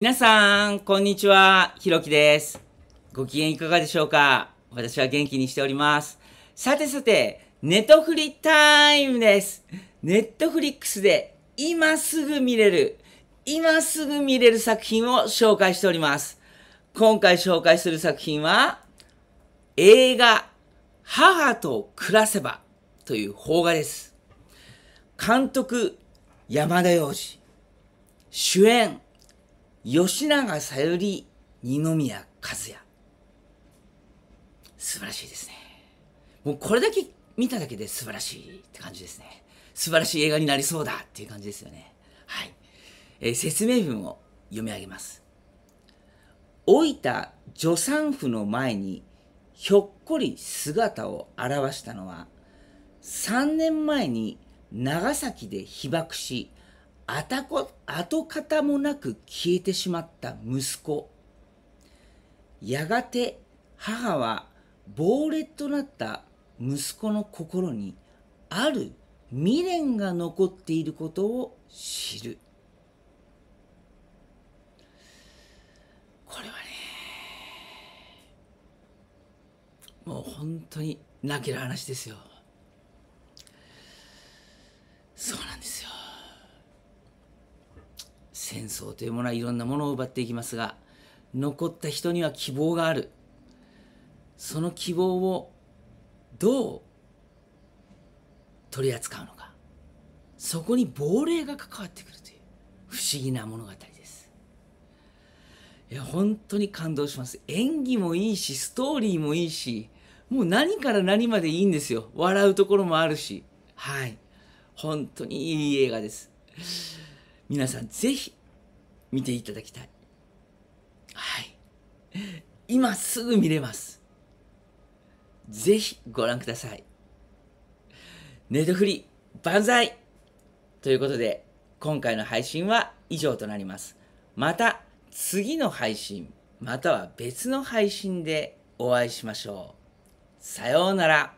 皆さん、こんにちは。ひろきです。ご機嫌いかがでしょうか私は元気にしております。さてさて、ネットフリタイムです。ネットフリックスで今すぐ見れる、今すぐ見れる作品を紹介しております。今回紹介する作品は、映画、母と暮らせばという邦画です。監督、山田洋次。主演、吉永小百合、二宮和也。素晴らしいですね。もうこれだけ見ただけで素晴らしいって感じですね。素晴らしい映画になりそうだっていう感じですよね。はい。えー、説明文を読み上げます。老いた助産婦の前にひょっこり姿を現したのは3年前に長崎で被爆し跡形もなく消えてしまった息子やがて母は亡霊となった息子の心にある未練が残っていることを知るこれはねもう本当に泣ける話ですよそうなん戦争というものはいろんなものを奪っていきますが残った人には希望があるその希望をどう取り扱うのかそこに亡霊が関わってくるという不思議な物語ですいや本当に感動します演技もいいしストーリーもいいしもう何から何までいいんですよ笑うところもあるしはい本当にいい映画です皆さんぜひ見ていただきたい。はい。今すぐ見れます。ぜひご覧ください。ネットフリ万歳ということで、今回の配信は以上となります。また次の配信、または別の配信でお会いしましょう。さようなら。